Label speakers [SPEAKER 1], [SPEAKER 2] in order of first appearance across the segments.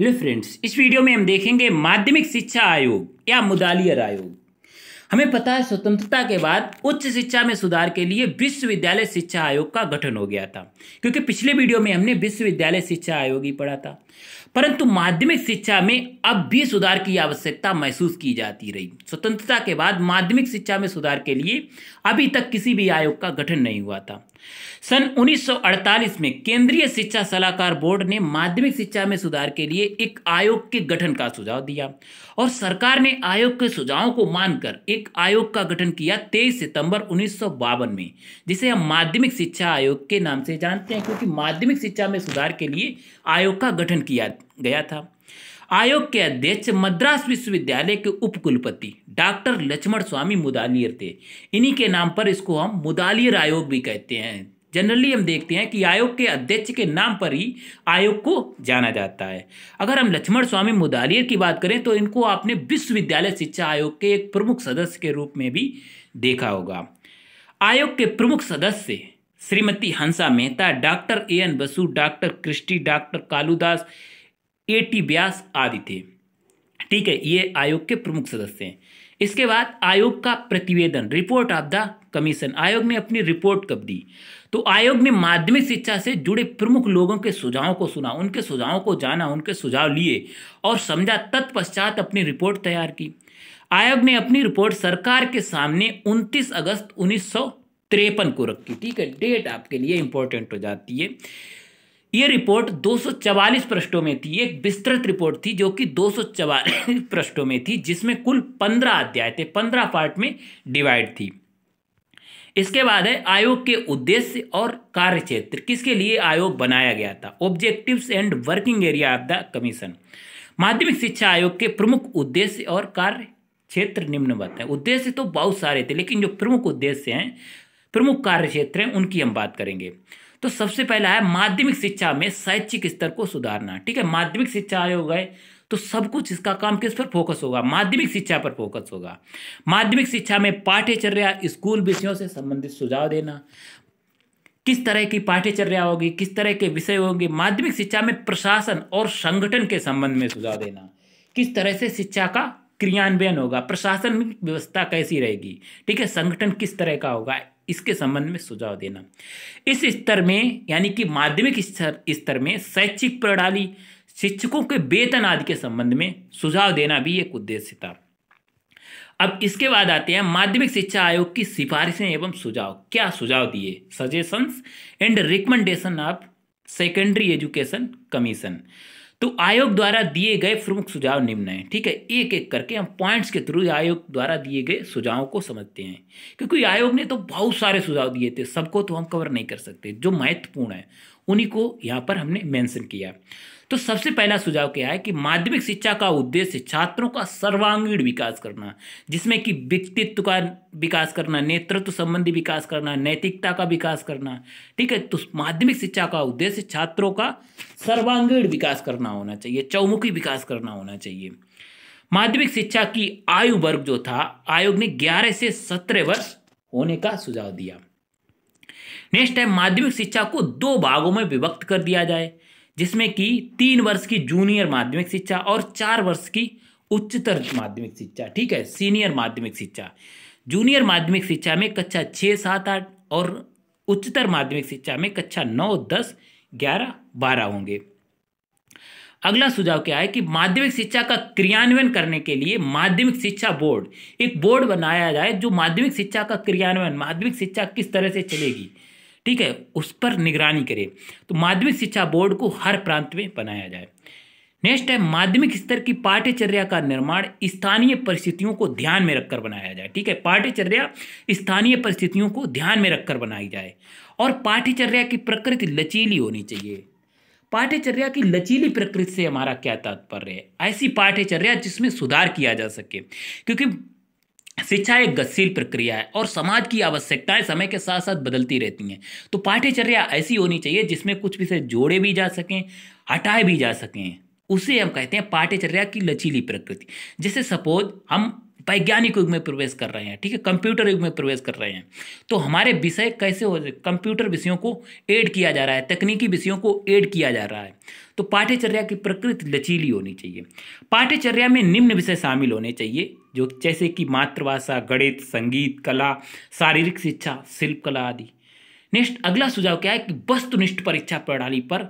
[SPEAKER 1] hello friends इस video में हम देखेंगे माध्यमिक शिक्षा आयोग या मुदालियर आयोग हमें पता है स्वतंत्रता के बाद उच्च शिक्षा में सुधार के लिए विश्वविद्यालय शिक्षा आयोग का गठन हो गया था क्योंकि पिछले वीडियो में हमने विश्वविद्यालय शिक्षा आयोग ही पढ़ा था परंतु माध्यमिक शिक्षा में अब भी सुधार की आवश्यकता महसूस की जाती रही स्वतंत्रता के बाद माध्यमिक शिक्षा में सुधार के लिए अभी तक किसी भी आयोग का गठन नहीं हुआ था सन 1948 में केंद्रीय शिक्षा सलाहकार बोर्ड ने माध्यमिक शिक्षा में सुधार के लिए एक आयोग के गठन का सुझाव दिया और सरकार ने आयोग के सुझावों को मानकर एक आयोग का गठन किया 23 सितंबर उन्नीस में जिसे हम माध्यमिक शिक्षा आयोग के नाम से जानते हैं क्योंकि माध्यमिक शिक्षा में सुधार के लिए आयोग का गठन किया गया था आयोग के अध्यक्ष मद्रास विश्वविद्यालय के उपकुलपति डॉक्टर लक्ष्मण स्वामी मुदालियर थे इन्हीं के नाम पर इसको हम मुदालियर आयोग भी कहते हैं जनरली हम देखते हैं कि आयोग के अध्यक्ष के नाम पर ही आयोग को जाना जाता है अगर हम लक्ष्मण स्वामी मुदालियर की बात करें तो इनको आपने विश्वविद्यालय शिक्षा आयोग के एक प्रमुख सदस्य के रूप में भी देखा होगा आयोग के प्रमुख सदस्य Shrimati Hansa Mehta doctor A N Basu doctor Krishti doctor Kaludas A T Vyas आदि थे ठीक है ये आयोग के प्रमुख सदस्य हैं इसके बाद आयोग का प्रतिवेदन रिपोर्ट ऑफ द कमीशन आयोग ने अपनी रिपोर्ट कब दी तो आयोग ने माध्यमिक शिक्षा से जुड़े प्रमुख लोगों के सुझावों को सुना उनके सुझावों को जाना उनके सुझाव लिए और समझा तत्पश्चात अपनी रिपोर्ट तैयार की आयोग ने अपनी रिपोर्ट सरकार के सामने 29 अगस्त उन्नीस को रखी ठीक है डेट आपके लिए इंपॉर्टेंट हो जाती है ये रिपोर्ट 244 पृष्ठों में थी एक विस्तृत रिपोर्ट थी जो कि 244 पृष्ठों में थी जिसमें कुल 15 अध्याय थे 15 पार्ट में डिवाइड थी इसके बाद है आयोग के उद्देश्य और कार्य क्षेत्र किसके लिए आयोग बनाया गया था objectives and working area of the commission माध्यमिक शिक्षा आयोग के प्रमुख उद्देश्य और कार्य क्षेत्र निम्नवत है उद्देश्य तो बहुत सारे थे लेकिन जो प्रमुख उद्देश्य हैं प्रमुख कार्य क्षेत्र हैं उनकी हम बात करेंगे तो सबसे पहला है माध्यमिक शिक्षा में शैक्षिक स्तर को सुधारना ठीक है माध्यमिक शिक्षा आयोग है तो सब कुछ इसका काम किस पर फोकस होगा माध्यमिक शिक्षा पर फोकस होगा माध्यमिक शिक्षा में पाठ्यचर्या स्कूल विषयों से संबंधित सुझाव देना किस तरह की पाठ्यचर्या होगी किस तरह के विषय होंगे माध्यमिक शिक्षा में प्रशासन और संगठन के संबंध में सुझाव देना किस तरह से शिक्षा का क्रियान्वयन होगा प्रशासन व्यवस्था कैसी रहेगी ठीक है संगठन किस तरह का होगा इसके संबंध में सुझाव देना इस स्तर में यानी कि माध्यमिक स्तर स्तर में शैक्षिक प्रणाली शिक्षकों के वेतन आदि के संबंध में सुझाव देना भी एक उद्देश्य था अब इसके बाद आते हैं माध्यमिक शिक्षा आयोग की सिफारिशें एवं सुझाव क्या सुझाव दिए suggestions and recommendation of secondary education commission तो आयोग द्वारा दिए गए प्रमुख सुझाव निम्न हैं ठीक है एक एक करके हम पॉइंट्स के थ्रू आयोग द्वारा दिए गए सुझावों को समझते हैं क्योंकि आयोग ने तो बहुत सारे सुझाव दिए थे सबको तो हम कवर नहीं कर सकते जो महत्वपूर्ण है उन्हीं को यहाँ पर हमने मेंशन किया तो सबसे पहला सुझाव क्या है कि माध्यमिक शिक्षा का उद्देश्य छात्रों का सर्वांगीण विकास करना जिसमें कि व्यक्तित्व का विकास करना नेतृत्व संबंधी विकास करना नैतिकता का विकास करना ठीक है तो माध्यमिक शिक्षा का उद्देश्य छात्रों का सर्वांगीण विकास करना होना चाहिए चौमुखी विकास करना होना चाहिए माध्यमिक शिक्षा की आयु वर्ग जो था आयोग ने ग्यारह से सत्रह वर्ष होने का सुझाव दिया नेक्स्ट है माध्यमिक शिक्षा को दो भागों में विभक्त कर दिया जाए जिसमें कि तीन वर्ष की जूनियर माध्यमिक शिक्षा और चार वर्ष की उच्चतर माध्यमिक शिक्षा ठीक है सीनियर माध्यमिक शिक्षा जूनियर माध्यमिक शिक्षा में कक्षा छः सात आठ और उच्चतर माध्यमिक शिक्षा में कक्षा नौ दस ग्यारह बारह होंगे अगला सुझाव क्या है कि माध्यमिक शिक्षा का क्रियान्वयन करने के लिए माध्यमिक शिक्षा बोर्ड एक बोर्ड बनाया जाए जो माध्यमिक शिक्षा का क्रियान्वयन माध्यमिक शिक्षा किस तरह से चलेगी ठीक है उस पर निगरानी करे तो माध्यमिक शिक्षा बोर्ड को हर प्रांत में बनाया जाए नेक्स्ट है माध्यमिक स्तर की पाठ्यचर्या का निर्माण स्थानीय परिस्थितियों को ध्यान में रखकर बनाया जाए ठीक है पाठ्यचर्या स्थानीय परिस्थितियों को ध्यान में रखकर बनाई जाए और पाठ्यचर्या की प्रकृति लचीली होनी चाहिए पाठ्यचर्या की लचीली प्रकृति से हमारा क्या तात्पर्य है ऐसी पाठ्यचर्या जिसमें सुधार किया जा सके क्योंकि शिक्षा एक गतिशील प्रक्रिया है और समाज की आवश्यकताएं समय के साथ साथ बदलती रहती हैं तो पाठ्यचर्या ऐसी होनी चाहिए जिसमें कुछ विषय जोड़े भी जा सकें हटाए भी जा सकें उसे हम कहते हैं पाठ्यचर्या की लचीली प्रकृति जैसे सपोज हम वैज्ञानिक युग में प्रवेश कर रहे हैं ठीक है कंप्यूटर युग में प्रवेश कर रहे हैं तो हमारे विषय कैसे हो कंप्यूटर विषयों को ऐड किया जा रहा है तकनीकी विषयों को ऐड किया जा रहा है तो पाठ्यचर्या की प्रकृति लचीली होनी चाहिए पाठ्यचर्या में निम्न विषय शामिल होने चाहिए जो जैसे कि मातृभाषा गणित संगीत कला शारीरिक शिक्षा शिल्प कला आदि नेक्स्ट अगला सुझाव क्या है कि वस्तुनिष्ठ परीक्षा प्रणाली पर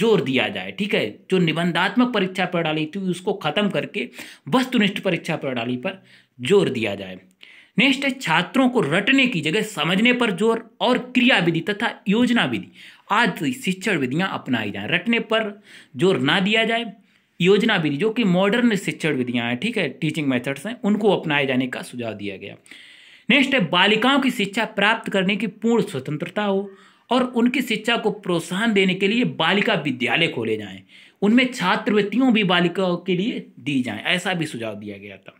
[SPEAKER 1] जोर दिया जाए ठीक है जो निबंधात्मक परीक्षा प्रणाली थी उसको खत्म करके वस्तुनिष्ठ परीक्षा प्रणाली पर जोर दिया जाए नेक्स्ट है छात्रों को रटने की जगह समझने पर जोर और क्रिया विधि तथा योजना विधि आदि तो शिक्षण विधियां अपनाई जाए रटने पर जोर ना दिया जाए योजना विधि जो कि मॉडर्न शिक्षण विधियां हैं ठीक है टीचिंग मेथड्स हैं उनको अपनाए जाने का सुझाव दिया गया नेक्स्ट है बालिकाओं की शिक्षा प्राप्त करने की पूर्ण स्वतंत्रता हो और उनकी शिक्षा को प्रोत्साहन देने के लिए बालिका विद्यालय खोले जाएं उनमें छात्रवृत्तियों भी बालिकाओं के लिए दी जाएं ऐसा भी सुझाव दिया गया था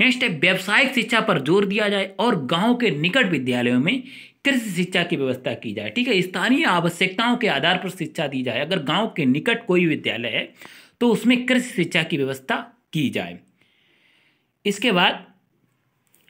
[SPEAKER 1] नेक्स्ट है व्यावसायिक शिक्षा पर जोर दिया जाए और गाँव के निकट विद्यालयों में कृषि शिक्षा की व्यवस्था की जाए ठीक है स्थानीय आवश्यकताओं के आधार पर शिक्षा दी जाए अगर गाँव के निकट कोई विद्यालय है तो उसमें कृषि शिक्षा की व्यवस्था की जाए इसके बाद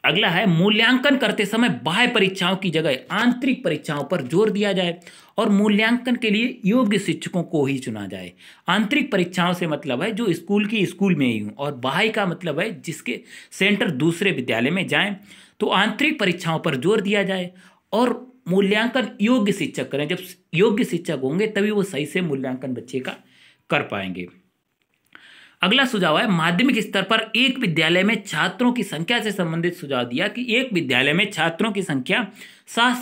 [SPEAKER 1] अगला है मूल्यांकन करते समय बाह्य परीक्षाओं की जगह आंतरिक परीक्षाओं पर जोर दिया जाए और मूल्यांकन के लिए योग्य शिक्षकों को ही चुना जाए आंतरिक परीक्षाओं से मतलब है जो स्कूल की स्कूल में ही हूँ और बाह्य का मतलब है जिसके सेंटर दूसरे विद्यालय में जाएँ तो आंतरिक परीक्षाओं पर जोर दिया जाए और मूल्यांकन योग्य शिक्षक करें जब योग्य शिक्षक होंगे तभी वो सही से मूल्यांकन बच्चे का कर पाएंगे अगला सुझाव है माध्यमिक स्तर पर एक विद्यालय में छात्रों की संख्या से संबंधित सुझाव दिया कि एक विद्यालय में छात्रों की संख्या सात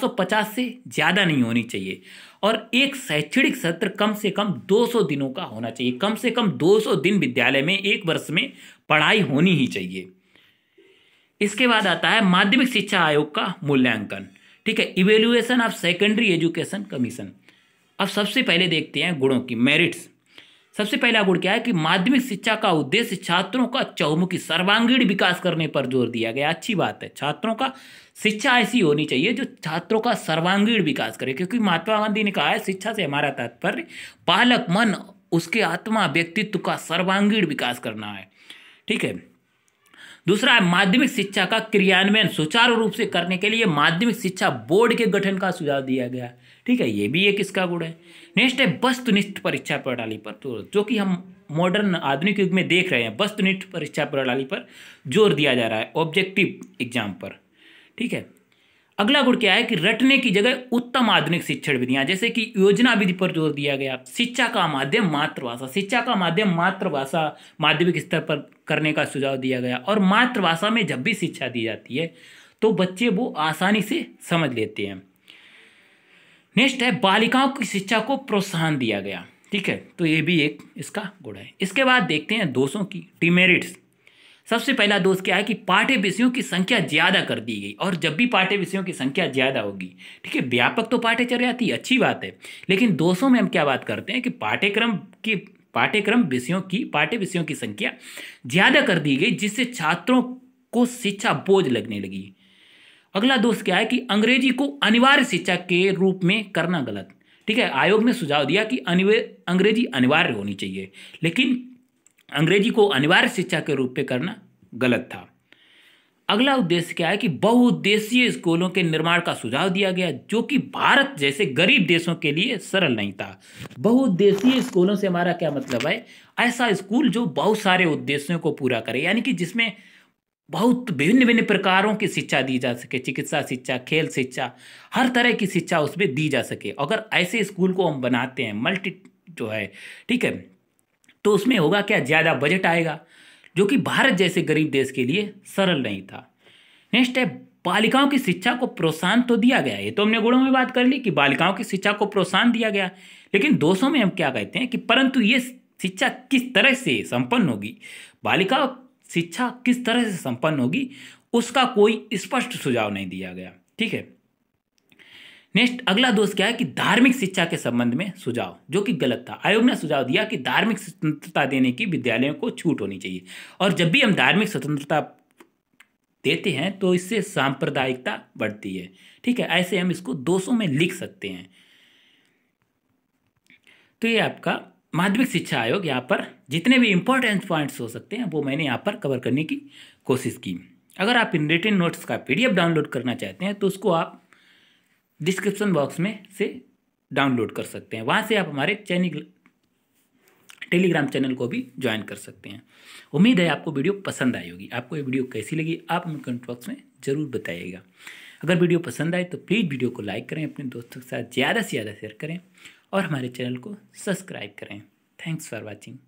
[SPEAKER 1] से पचास से ज़्यादा नहीं होनी चाहिए और एक शैक्षणिक सत्र कम से कम दो सौ दिनों का होना चाहिए कम से कम दो सौ दिन विद्यालय में एक वर्ष में पढ़ाई होनी ही चाहिए इसके बाद आता है माध्यमिक शिक्षा आयोग का मूल्यांकन ठीक है evaluation of secondary education commission अब सबसे पहले देखते हैं गुणों की मेरिट्स सबसे पहला गुण क्या है कि माध्यमिक शिक्षा का उद्देश्य छात्रों का चौमुखी सर्वांगीण विकास करने पर जोर दिया गया अच्छी बात है छात्रों का शिक्षा ऐसी होनी चाहिए जो छात्रों का सर्वांगीण विकास करे क्योंकि महात्मा गांधी ने कहा है शिक्षा से हमारा तात्पर्य बालक मन उसके आत्मा व्यक्तित्व का सर्वांगीण विकास करना है ठीक है दूसरा है माध्यमिक शिक्षा का क्रियान्वयन सुचारू रूप से करने के लिए माध्यमिक शिक्षा बोर्ड के गठन का सुझाव दिया गया ठीक है ये भी एक इसका गुण है नेक्स्ट है वस्तुनिष्ठ परीक्षा प्रणाली पर तो जो कि हम मॉडर्न आधुनिक युग में देख रहे हैं वस्तुनिष्ठ परीक्षा प्रणाली पर जोर दिया जा रहा है ऑब्जेक्टिव एग्जाम पर ठीक है अगला गुण क्या है कि रटने की जगह उत्तम आधुनिक शिक्षण विधियां जैसे कि योजना विधि पर जोर दिया गया शिक्षा का माध्यम मातृभाषा शिक्षा का माध्यम मातृभाषा माध्यमिक स्तर पर करने का सुझाव दिया गया और मातृभाषा में जब भी शिक्षा दी जाती है तो बच्चे वो आसानी से समझ लेते हैं नेक्स्ट है बालिकाओं की शिक्षा को प्रोत्साहन दिया गया ठीक है तो ये भी एक इसका गुण है इसके बाद देखते हैं दोषों की डिमेरिट्स सबसे पहला दोष क्या है कि पाठ्य विषयों की संख्या ज़्यादा कर दी गई और जब भी पाठ्य विषयों की संख्या ज़्यादा होगी ठीक है व्यापक तो पाठ्यचर्या थी अच्छी बात है लेकिन दोषों में हम क्या बात करते हैं कि पाठ्यक्रम की पाठ्यक्रम विषयों की पाठ्य विषयों की संख्या ज़्यादा कर दी गई जिससे छात्रों को शिक्षा बोझ लगने लगी अगला दोष क्या है कि अंग्रेजी को अनिवार्य शिक्षा के रूप में करना गलत ठीक है आयोग ने सुझाव दिया कि अनिवार्य अंग्रेजी अनिवार्य होनी चाहिए लेकिन अंग्रेजी को अनिवार्य शिक्षा के रूप में करना गलत था अगला उद्देश्य क्या है कि बहुउद्देशीय स्कूलों के निर्माण का सुझाव दिया गया जो कि भारत जैसे गरीब देशों के लिए सरल नहीं था बहुउद्देशीय स्कूलों से हमारा क्या मतलब है ऐसा स्कूल जो बहुत सारे उद्देश्यों को पूरा करे यानी कि जिसमें बहुत विभिन्न भिन्न प्रकारों की शिक्षा दी जा सके चिकित्सा शिक्षा खेल शिक्षा हर तरह की शिक्षा उसमें दी जा सके अगर ऐसे स्कूल को हम बनाते हैं मल्टी जो है ठीक है तो उसमें होगा क्या ज़्यादा बजट आएगा जो कि भारत जैसे गरीब देश के लिए सरल नहीं था नेक्स्ट है बालिकाओं की शिक्षा को प्रोत्साहन तो दिया गया ये तो हमने गुणों में बात कर ली कि बालिकाओं की शिक्षा को प्रोत्साहन दिया गया लेकिन दोषों में हम क्या कहते हैं कि परंतु ये शिक्षा किस तरह से संपन्न होगी बालिका शिक्षा किस तरह से संपन्न होगी उसका कोई स्पष्ट सुझाव नहीं दिया गया ठीक है नेक्स्ट अगला दोष क्या है कि धार्मिक शिक्षा के संबंध में सुझाव जो कि गलत था आयोग ने सुझाव दिया कि धार्मिक स्वतंत्रता देने की विद्यालयों को छूट होनी चाहिए और जब भी हम धार्मिक स्वतंत्रता देते हैं तो इससे सांप्रदायिकता बढ़ती है ठीक है ऐसे हम इसको दोषों में लिख सकते हैं तो ये आपका माध्यमिक शिक्षा आयोग यहाँ पर जितने भी इंपॉर्टेंट पॉइंट्स हो सकते हैं वो मैंने यहाँ पर कवर करने की कोशिश की अगर आप इन रिटर्न नोट्स का पीडीएफ डाउनलोड करना चाहते हैं तो उसको आप डिस्क्रिप्शन बॉक्स में से डाउनलोड कर सकते हैं वहाँ से आप हमारे चैनल टेलीग्राम चैनल को भी ज्वाइन कर सकते हैं उम्मीद है आपको वीडियो पसंद आई होगी आपको ये वीडियो कैसी लगी आप हमें कमेंट बॉक्स में ज़रूर बताइएगा अगर वीडियो पसंद आए तो प्लीज़ वीडियो को लाइक करें अपने दोस्तों के साथ ज़्यादा से ज़्यादा शेयर करें और हमारे चैनल को सब्सक्राइब करें थैंक्स फॉर वॉचिंग